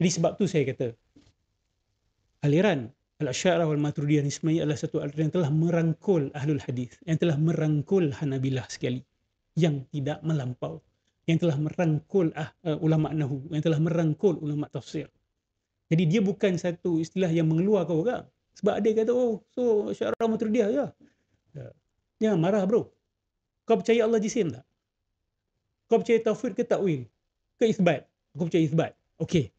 Jadi sebab tu saya kata aliran Al-Asy'ariyah wal Maturidiyah ni sebenarnya adalah satu aliran yang telah merangkul Ahlul Hadis, yang telah merangkul Hanabilah sekali yang tidak melampau, yang telah merangkul ah, uh, ulama nahu, yang telah merangkul ulama tafsir. Jadi dia bukan satu istilah yang mengeluarkan orang. Sebab ada kata, oh, so Asy'ariyah Maturidiyah ya. Ya. Jangan marah bro. Kau percaya Allah jisim tak? Kau percaya taufir ke takwil? Ke isbat? Kau percaya isbat? Okey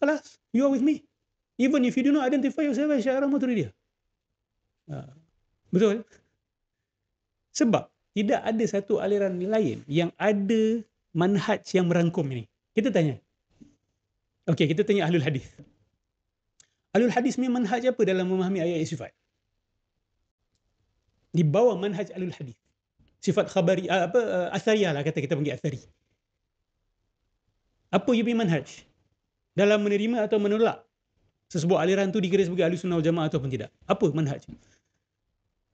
kelas, you are with me. Even if you do not identify yourself as Syairah Maturidiyah. Uh, ha. betul? Sebab tidak ada satu aliran lain yang ada manhaj yang merangkum ini. Kita tanya. Okey, kita tanya Ahlul Hadis. Ahlul Hadis ni manhaj apa dalam memahami ayat sifat? Di bawah manhaj Ahlul Hadis. Sifat khabari, ah, apa, uh, ah, asariah lah kata kita panggil asari. Apa you punya manhaj? dalam menerima atau menolak sesebuah aliran itu dikira sebagai ahli sunnah jamaah ataupun tidak. Apa manhaj?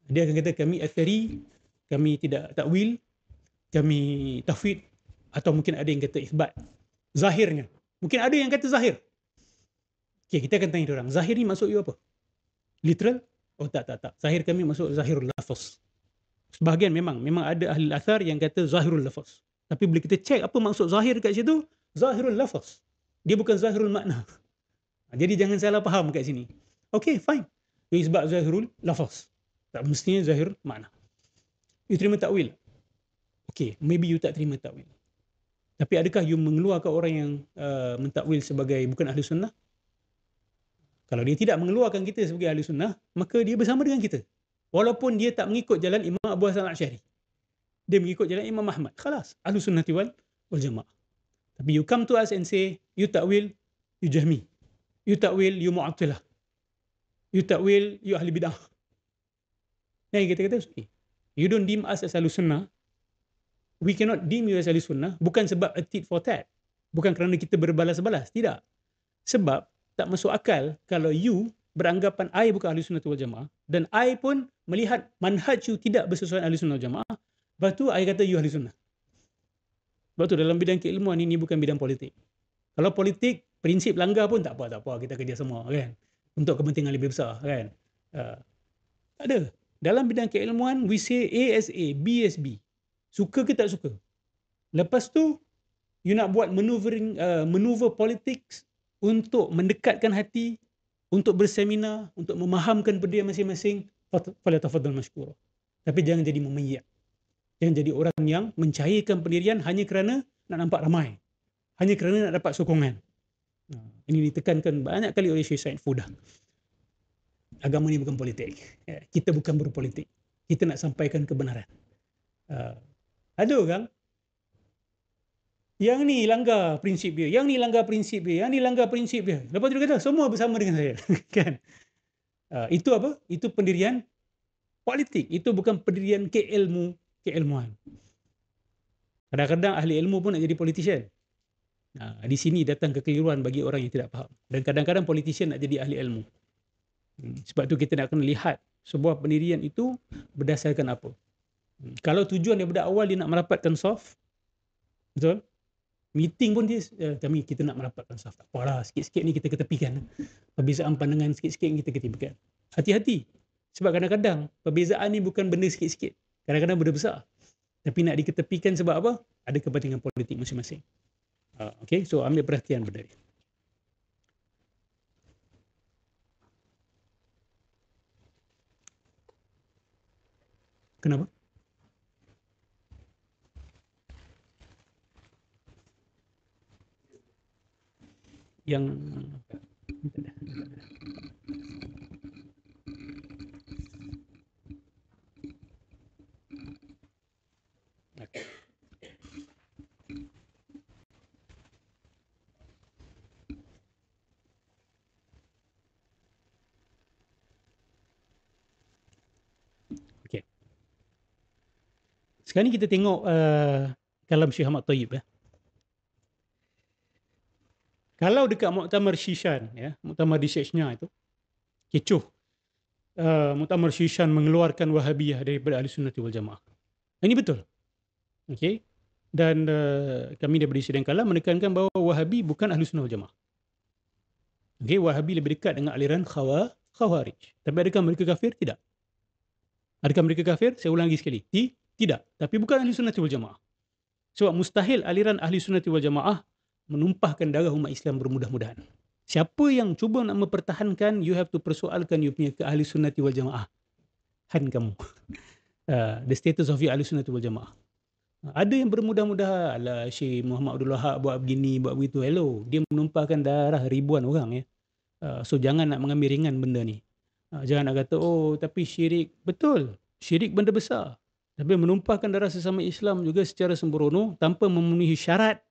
Dia akan kata kami athari, kami tidak takwil, kami tafwid atau mungkin ada yang kata isbat. Zahirnya. Mungkin ada yang kata zahir. Okay, kita akan tanya orang. Zahir ni maksud you apa? Literal? Oh tak, tak, tak. Zahir kami maksud zahirul lafaz. Sebahagian memang. Memang ada ahli athar yang kata zahirul lafaz. Tapi bila kita cek apa maksud zahir dekat situ, zahirul lafaz dia bukan zahirul makna. Ha, jadi jangan salah faham kat sini. Okay, fine. Itu sebab zahirul lafaz. Tak mestinya zahir makna. You terima ta'wil. Okay, maybe you tak terima ta'wil. Tapi adakah you mengeluarkan orang yang uh, mentakwil sebagai bukan ahli sunnah? Kalau dia tidak mengeluarkan kita sebagai ahli sunnah, maka dia bersama dengan kita. Walaupun dia tak mengikut jalan Imam Abu Hasan Al-Syari. Dia mengikut jalan Imam Ahmad. Khalas. Ahli sunnah tiwal wal jamaah. Tapi you come to us and say, you tak ta'wil, you jahmi. You tak ta'wil, you mu'atilah. You tak ta'wil, you ahli bid'ah. Nah, kita kata, sorry. You don't deem us as ahli sunnah. We cannot deem you as ahli sunnah. Bukan sebab a tit for tat. Bukan kerana kita berbalas-balas. Tidak. Sebab tak masuk akal kalau you beranggapan I bukan ahli sunnah wal jamaah dan I pun melihat manhaj you tidak bersesuaian ahli sunnah jamaah. Lepas tu, I kata you ahli sunnah. Sebab tu dalam bidang keilmuan ini bukan bidang politik. Kalau politik, prinsip langgar pun tak apa, tak apa. Kita kerja semua, kan? Untuk kepentingan lebih besar, kan? Uh, ada. Dalam bidang keilmuan, we say A as A, B as B. Suka ke tak suka? Lepas tu, you nak buat maneuvering, uh, ah, maneuver politics untuk mendekatkan hati, untuk berseminar, untuk memahamkan berdia masing-masing, fala tafadhal mashkura. Tapi jangan jadi memayak. Yang jadi orang yang mencairkan pendirian hanya kerana nak nampak ramai. Hanya kerana nak dapat sokongan. Ha, ini ditekankan banyak kali oleh Syed Said Fudah. Agama ini bukan politik. Ya, kita bukan berpolitik. Kita nak sampaikan kebenaran. Uh, ada orang yang ni langgar prinsip dia, yang ni langgar prinsip dia, yang ni langgar prinsip dia. Lepas tu dia kata, semua bersama dengan saya. kan? Ha, itu apa? Itu pendirian politik. Itu bukan pendirian keilmu keilmuan. Kadang-kadang ahli ilmu pun nak jadi politisian. Nah, di sini datang kekeliruan bagi orang yang tidak faham. Dan kadang-kadang politisian nak jadi ahli ilmu. Hmm, sebab tu kita nak kena lihat sebuah pendirian itu berdasarkan apa. Hmm, kalau tujuan daripada awal dia nak merapatkan soft, betul? Meeting pun dia, eh, kami kita nak merapatkan soft. Tak apalah, sikit-sikit ni kita ketepikan. Perbezaan pandangan sikit-sikit kita ketepikan. Hati-hati. Sebab kadang-kadang perbezaan ni bukan benda sikit-sikit kadang-kadang benda besar. Tapi nak diketepikan sebab apa? Ada kepentingan politik masing-masing. Uh, ah, okay, so ambil perhatian benda ni. Kenapa? Yang... Sekarang ni kita tengok uh, kalam Syekh Ahmad Tayyib. Ya. Kalau dekat Muktamar Shishan, ya, Muktamar di Syekhnya itu, kecoh. Uh, Muktamar Shishan mengeluarkan wahabiyah daripada Ahli Sunnah Tiwal Jamaah. Ini betul. Okay. Dan uh, kami daripada Sidang kala menekankan bahawa Wahabi bukan Ahli Sunnah Jamaah. Okay, Wahabi lebih dekat dengan aliran khawa, Khawarij. Tapi adakah mereka kafir? Tidak. Adakah mereka kafir? Saya ulang lagi sekali. Di tidak, tapi bukan ahli sunnati wal jamaah. Sebab mustahil aliran ahli sunnati wal jamaah menumpahkan darah umat Islam bermudah-mudahan. Siapa yang cuba nak mempertahankan, you have to persoalkan you punya ke ahli sunnati wal jamaah. Han kamu. Uh, the status of you ahli sunnati wal jamaah. Ada yang bermudah mudah ala Syekh Muhammad Abdul Wahab buat begini, buat begitu. Hello, dia menumpahkan darah ribuan orang. ya. Uh, so, jangan nak mengambil ringan benda ni. Uh, jangan nak kata, oh tapi syirik. Betul, syirik benda besar. Tapi menumpahkan darah sesama Islam juga secara sembrono tanpa memenuhi syarat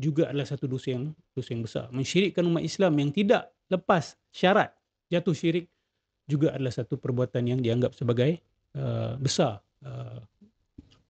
juga adalah satu dosa yang dosa yang besar. Mensyirikkan umat Islam yang tidak lepas syarat jatuh syirik juga adalah satu perbuatan yang dianggap sebagai uh, besar uh,